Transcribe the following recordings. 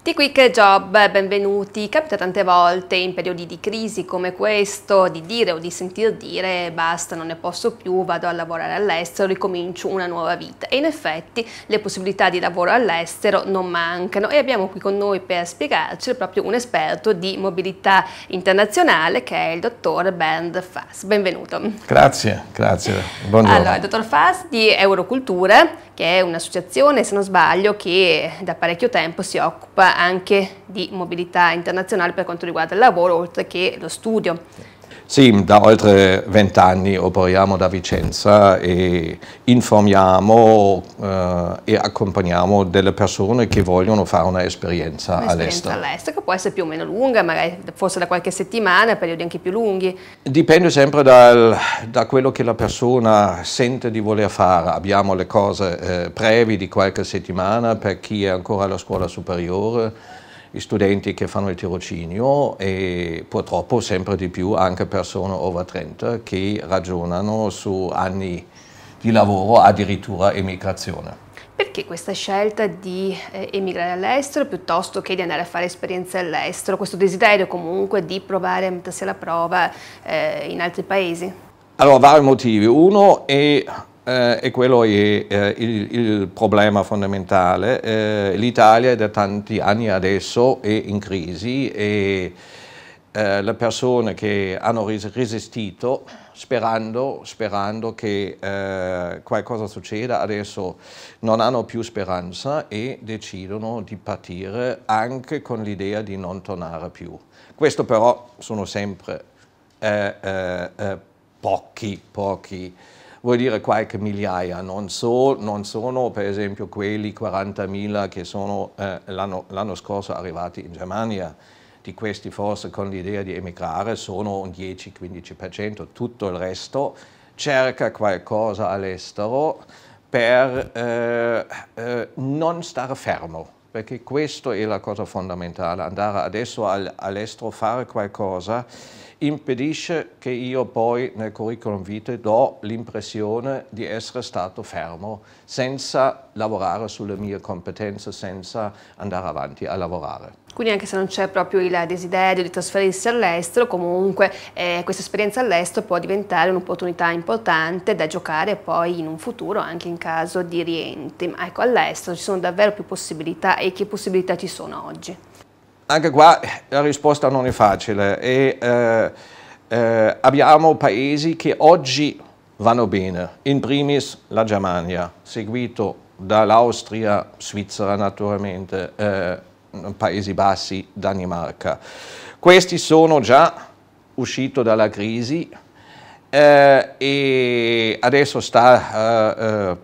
T-Quick Job, benvenuti. Capita tante volte in periodi di crisi come questo di dire o di sentir dire basta, non ne posso più, vado a lavorare all'estero, ricomincio una nuova vita. E in effetti le possibilità di lavoro all'estero non mancano e abbiamo qui con noi per spiegarci proprio un esperto di mobilità internazionale che è il dottor Bernd Fass. Benvenuto. Grazie, grazie. Buongiorno. Allora, il dottor Fass di Eurocultura, che è un'associazione, se non sbaglio, che da parecchio tempo si occupa anche di mobilità internazionale per quanto riguarda il lavoro, oltre che lo studio. Sì, da oltre vent'anni operiamo da Vicenza e informiamo eh, e accompagniamo delle persone che vogliono fare un'esperienza un all'estero. all'estero che può essere più o meno lunga, magari forse da qualche settimana, periodi anche più lunghi. Dipende sempre dal, da quello che la persona sente di voler fare. Abbiamo le cose eh, brevi di qualche settimana per chi è ancora alla scuola superiore gli studenti che fanno il tirocinio e purtroppo sempre di più anche persone over 30 che ragionano su anni di lavoro, addirittura emigrazione. Perché questa scelta di eh, emigrare all'estero piuttosto che di andare a fare esperienze all'estero, questo desiderio comunque di provare a mettersi alla prova eh, in altri paesi? Allora, vari motivi. Uno è eh, e quello è eh, il, il, problema fondamentale. Eh, L'Italia da tanti anni adesso è in crisi e eh, le persone che hanno resistito sperando, sperando che eh, qualcosa succeda adesso non hanno più speranza e decidono di partire anche con l'idea di non tornare più. Questo però sono sempre eh, pochi, pochi vuol dire qualche migliaia, non, so, non sono per esempio quelli 40.000 che sono eh, l'anno scorso arrivati in Germania, di questi forse con l'idea di emigrare sono un 10-15%, tutto il resto cerca qualcosa all'estero per eh, eh, non stare fermo, perché questa è la cosa fondamentale, andare adesso all'estero, fare qualcosa impedisce che io poi nel curriculum vitae do l'impressione di essere stato fermo senza lavorare sulle mie competenze, senza andare avanti a lavorare. Quindi anche se non c'è proprio il desiderio di trasferirsi all'estero, comunque eh, questa esperienza all'estero può diventare un'opportunità importante da giocare poi in un futuro anche in caso di rientri. Ma ecco, all'estero ci sono davvero più possibilità e che possibilità ci sono oggi? Anche qua eh, la risposta non è facile e, eh, eh, abbiamo paesi che oggi vanno bene, in primis la Germania, seguito dall'Austria, Svizzera naturalmente, eh, Paesi Bassi, Danimarca. Questi sono già usciti dalla crisi eh, e adesso sta eh,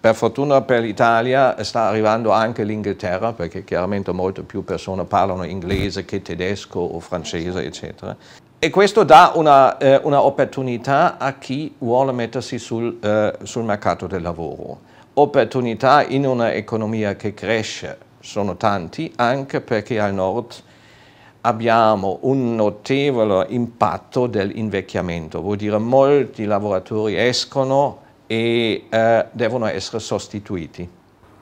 per fortuna per l'Italia sta arrivando anche l'Inghilterra, perché chiaramente molte più persone parlano inglese che tedesco o francese, eccetera. E questo dà un'opportunità eh, a chi vuole mettersi sul, eh, sul mercato del lavoro. Opportunità in un'economia che cresce sono tanti, anche perché al nord abbiamo un notevole impatto dell'invecchiamento, vuol dire molti lavoratori escono e eh, devono essere sostituiti.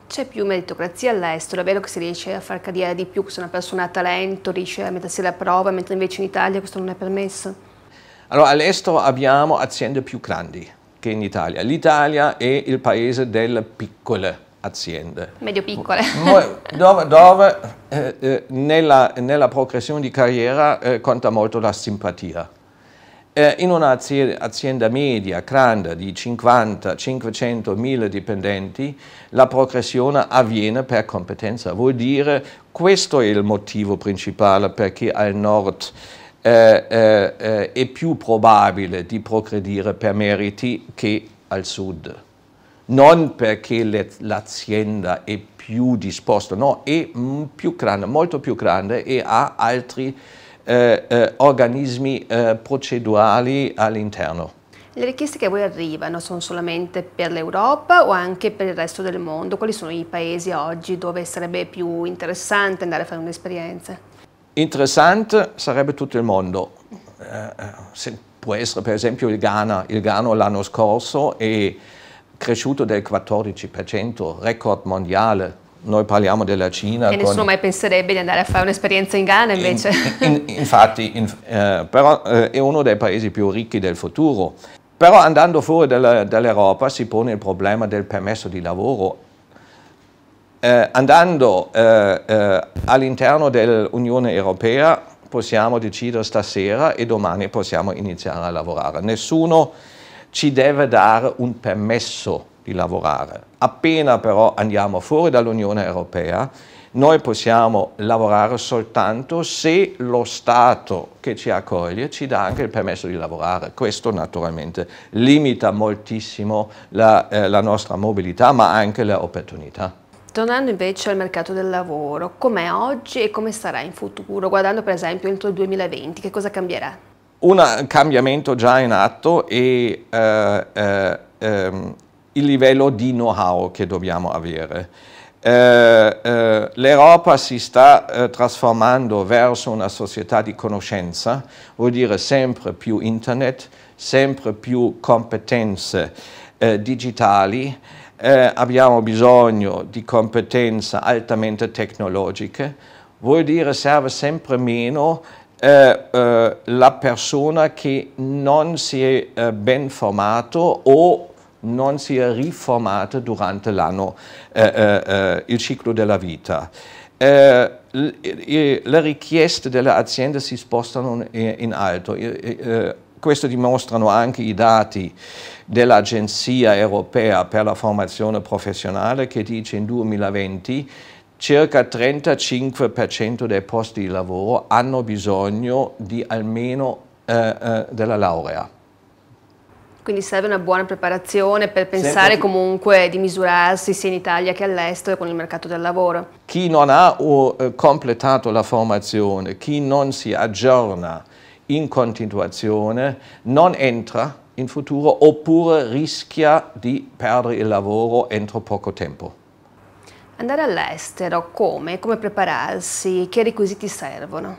C'è più meritocrazia all'estero, è vero che si riesce a fare carriera di più, se una persona ha talento riesce a mettersi alla prova, mentre invece in Italia questo non è permesso? Allora all'estero abbiamo aziende più grandi che in Italia. L'Italia è il paese delle piccole aziende. Medio piccole. dove, dove eh, eh, nella, nella, progressione di carriera eh, conta molto la simpatia eh, in un'azienda media, grande, di 50, 500, 1000 dipendenti, la progressione avviene per competenza. Vuol dire questo è il motivo principale perché al nord eh, eh, eh è più probabile di progredire per meriti che al sud. Non perché l'azienda è più disposta, no, è mm, più grande, molto più grande e ha altri eh, eh, organismi eh, procedurali all'interno. Le richieste che a voi arrivano sono solamente per l'Europa o anche per il resto del mondo? Quali sono i paesi oggi dove sarebbe più interessante andare a fare un'esperienza? Interessante sarebbe tutto il mondo. Eh, può essere per esempio il Ghana. Il Ghana l'anno scorso è cresciuto del 14%, record mondiale noi parliamo della Cina. E nessuno mai penserebbe di andare a fare un'esperienza in Ghana invece. In, in, infatti, in, eh, però eh, è uno dei paesi più ricchi del futuro. Però andando fuori dall'Europa si pone il problema del permesso di lavoro. Eh, andando eh, eh, all'interno dell'Unione Europea possiamo decidere stasera e domani possiamo iniziare a lavorare. Nessuno ci deve dare un permesso di lavorare. Appena però andiamo fuori dall'Unione Europea, noi possiamo lavorare soltanto se lo Stato che ci accoglie ci dà anche il permesso di lavorare. Questo naturalmente limita moltissimo la, eh, la nostra mobilità ma anche le opportunità. Tornando invece al mercato del lavoro, com'è oggi e come sarà in futuro? Guardando per esempio entro il 2020, che cosa cambierà? Un eh, cambiamento già in atto e eh, eh, ehm, il livello di know-how che dobbiamo avere. Eh, eh, L'Europa si sta eh, trasformando verso una società di conoscenza, vuol dire sempre più internet, sempre più competenze eh, digitali, eh, abbiamo bisogno di competenze altamente tecnologiche, vuol dire serve sempre meno eh, la persona che non si è ben formato o non si è riformata durante l'anno, eh, eh, eh il ciclo della vita. Eh, le richieste delle aziende si spostano in alto questo dimostrano anche i dati dell'Agenzia europea per la formazione professionale che dice in 2020 circa 35% dei posti di lavoro hanno bisogno di almeno eh, eh, della laurea. Quindi serve una buona preparazione per pensare Sempre... comunque di misurarsi sia in Italia che all'estero con il mercato del lavoro. Chi non ha uh, completato la formazione, chi non si aggiorna in continuazione, non entra in futuro oppure rischia di perdere il lavoro entro poco tempo. Andare all'estero, come? Come prepararsi? Che requisiti servono?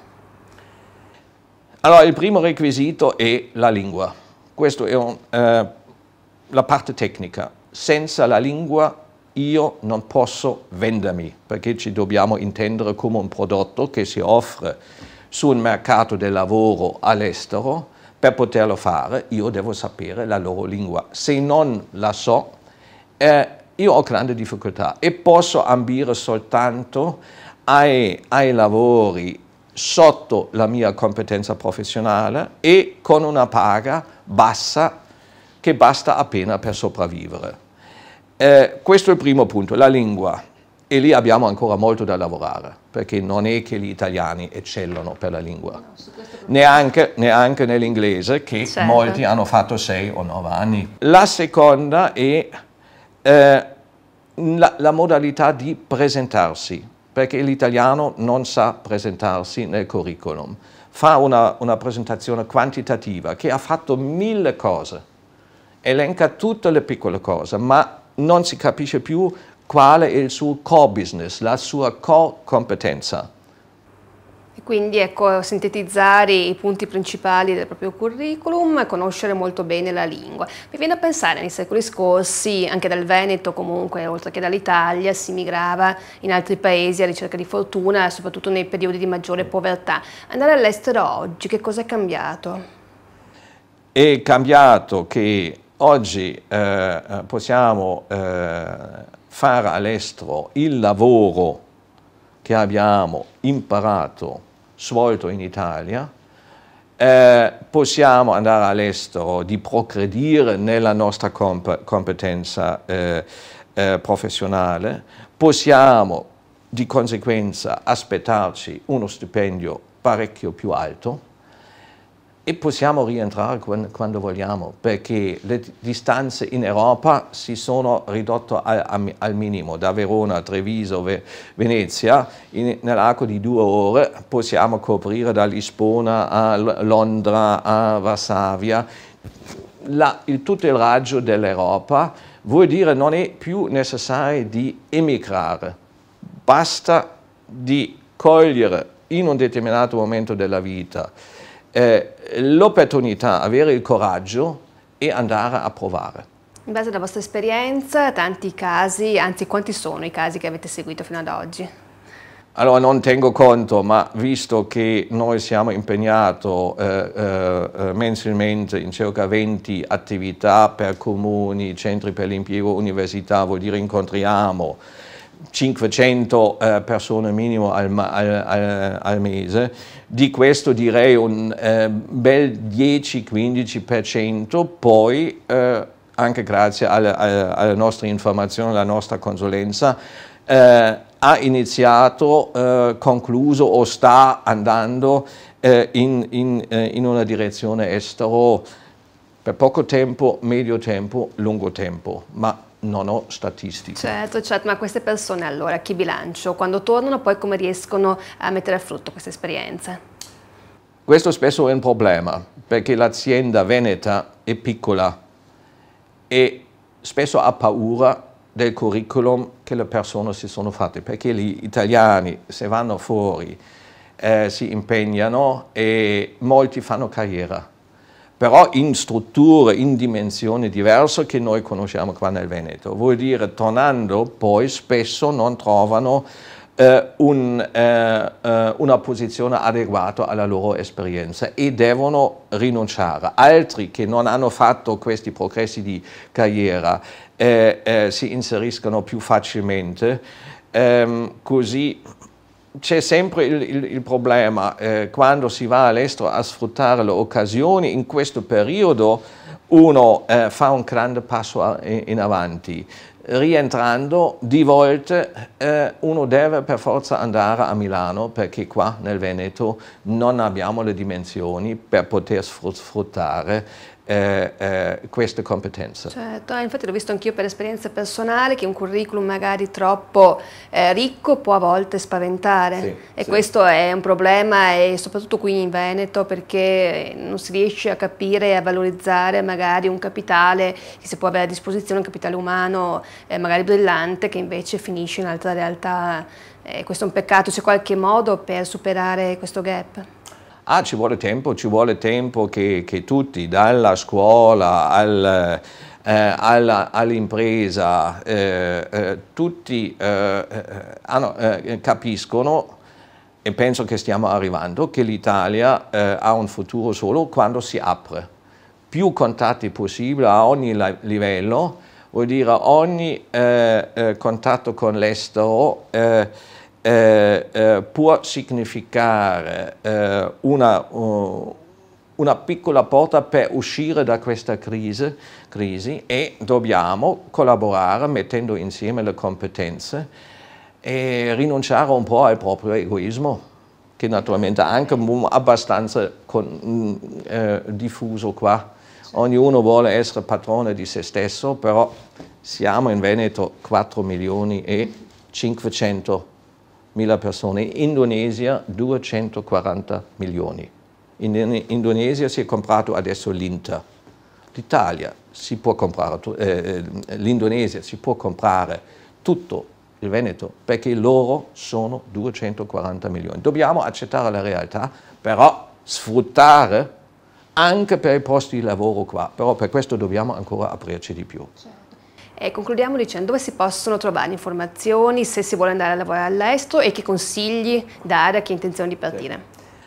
Allora, il primo requisito è la lingua questa è un, eh, la parte tecnica. Senza la lingua io non posso vendermi, perché ci dobbiamo intendere come un prodotto che si offre sul mercato del lavoro all'estero. Per poterlo fare io devo sapere la loro lingua. Se non la so, eh, io ho grande difficoltà e posso ambire soltanto ai, ai lavori sotto la mia competenza professionale e con una paga bassa che basta appena per sopravvivere. Eh, questo è il primo punto, la lingua. E lì abbiamo ancora molto da lavorare, perché non è che gli italiani eccellono per la lingua, no, neanche, neanche nell'inglese, che certo. molti hanno fatto sei o nove anni. La seconda è eh, la, la modalità di presentarsi perché l'italiano non sa presentarsi nel curriculum. Fa una, una presentazione quantitativa che ha fatto mille cose, elenca tutte le piccole cose, ma non si capisce più qual è il suo core business, la sua core competenza. Quindi ecco, sintetizzare i punti principali del proprio curriculum e conoscere molto bene la lingua. Mi viene a pensare nei secoli scorsi, anche dal Veneto comunque, oltre che dall'Italia, si migrava in altri paesi a ricerca di fortuna, soprattutto nei periodi di maggiore povertà. Andare all'estero oggi, che cosa è cambiato? È cambiato che oggi eh, possiamo eh, fare all'estero il lavoro che abbiamo imparato svolto in Italia, eh, possiamo andare all'estero, di progredire nella nostra comp competenza eh, eh, professionale, possiamo di conseguenza aspettarci uno stipendio parecchio più alto e possiamo rientrare quando, vogliamo, perché le distanze in Europa si sono ridotte al, al, minimo, da Verona Treviso, Venezia, nell'arco di due ore possiamo coprire da Lisbona a Londra a Varsavia, la, il, tutto il raggio dell'Europa, vuol dire non è più necessario di emigrare, basta di cogliere in un determinato momento della vita eh, l'opportunità, avere il coraggio e andare a provare. In base alla vostra esperienza, tanti casi, anzi quanti sono i casi che avete seguito fino ad oggi? Allora non tengo conto, ma visto che noi siamo impegnati eh, eh, eh mensilmente in circa 20 attività per comuni, centri per l'impiego, università, vuol dire incontriamo 500 eh, persone minimo al, al, al, mese, di questo direi un eh, bel 10-15%, poi eh, anche grazie alle, alle, nostre informazioni, alla nostra consulenza, eh, ha iniziato, eh, concluso o sta andando eh, in, in, in, una direzione estero per poco tempo, medio tempo, lungo tempo, ma non ho statistiche. Certo, certo, ma queste persone allora, chi bilancio, quando tornano poi come riescono a mettere a frutto queste esperienze? Questo spesso è un problema, perché l'azienda veneta è piccola e spesso ha paura del curriculum che le persone si sono fatte, perché gli italiani se vanno fuori eh, si impegnano e molti fanno carriera però in strutture, in dimensioni diverse che noi conosciamo qua nel Veneto. Vuol dire tornando poi spesso non trovano eh, un, eh, eh, una posizione adeguata alla loro esperienza e devono rinunciare. Altri che non hanno fatto questi progressi di carriera eh, eh, si inseriscono più facilmente, ehm, così c'è sempre il, il, il problema eh, quando si va all'estero a sfruttare le occasioni in questo periodo uno eh, fa un grande passo in avanti rientrando di volte eh, uno deve per forza andare a Milano perché qua nel Veneto non abbiamo le dimensioni per poter sfruttare eh, eh, queste competenze. Certo, ah, infatti l'ho visto anch'io per esperienza personale che un curriculum magari troppo eh, ricco può a volte spaventare sì, e sì. questo è un problema e soprattutto qui in Veneto perché eh, non si riesce a capire e a valorizzare magari un capitale che si può avere a disposizione, un capitale umano eh, magari brillante che invece finisce in altra realtà e eh, questo è un peccato, c'è qualche modo per superare questo gap? Ah, ci vuole tempo, ci vuole tempo che, che tutti, dalla scuola al, eh, alla, all'impresa, eh, eh, tutti hanno, eh, eh, ah eh, capiscono e penso che stiamo arrivando, che l'Italia ha un futuro solo quando si apre. Più contatti possibili a ogni la- livello, vuol dire ogni contatto con l'estero eh, eh, può significare eh, una, uh, una, piccola porta per uscire da questa crisi, crisi, e dobbiamo collaborare mettendo insieme le competenze e rinunciare un po' al proprio egoismo che naturalmente è anche abbastanza con, mm, eh, diffuso qua. Ognuno vuole essere patrone di se stesso, però siamo in Veneto 4 milioni e 500 mila persone, Indonesia 240 milioni. In Indonesia si è comprato adesso l'Inter. L'Italia si può comprare, eh, eh, l'Indonesia si può comprare tutto il Veneto perché loro sono 240 milioni. Dobbiamo accettare la realtà, però sfruttare anche per i posti di lavoro qua, però per questo dobbiamo ancora aprirci di più. Certo. E concludiamo dicendo dove si possono trovare informazioni se si vuole andare a lavorare all'estero e che consigli dare a chi ha intenzione di partire.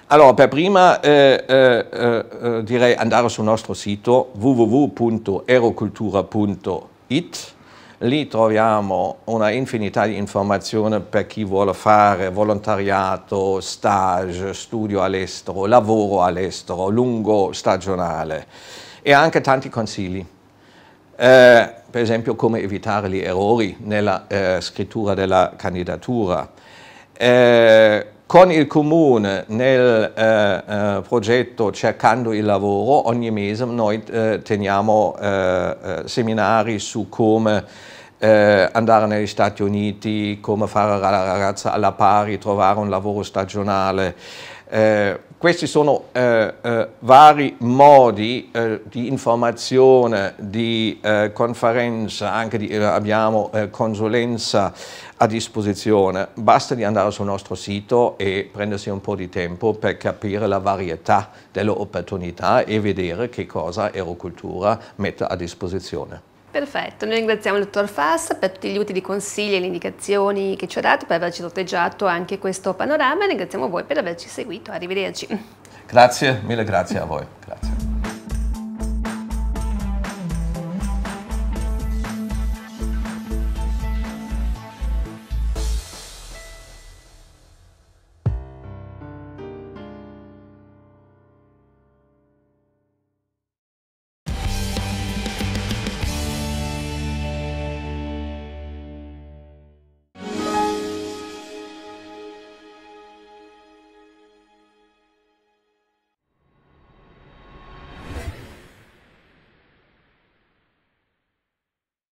Allora, per prima eh, eh, eh, eh, direi andare sul nostro sito www.erocultura.it lì troviamo una infinità di informazioni per chi vuole fare volontariato, stage, studio all'estero, lavoro all'estero, lungo stagionale e anche tanti consigli eh, per esempio come evitare gli errori nella eh, scrittura della candidatura. Eh, con il comune nel eh, eh, progetto Cercando il lavoro ogni mese noi eh, teniamo seminari su come eh, andare negli Stati Uniti, come fare la ragazza alla pari, trovare un lavoro stagionale. Eh, questi sono eh, eh, vari modi eh, di informazione, di eh, conferenza, anche di, eh, abbiamo eh, consulenza a disposizione. Basta di andare sul nostro sito e prendersi un po' di tempo per capire la varietà delle opportunità e vedere che cosa Aerocultura mette a disposizione. Perfetto, noi ringraziamo il dottor Fass per tutti gli utili consigli e le indicazioni che ci ha dato, per averci sorteggiato anche questo panorama e ringraziamo voi per averci seguito. Arrivederci. Grazie, mille grazie a voi. Grazie.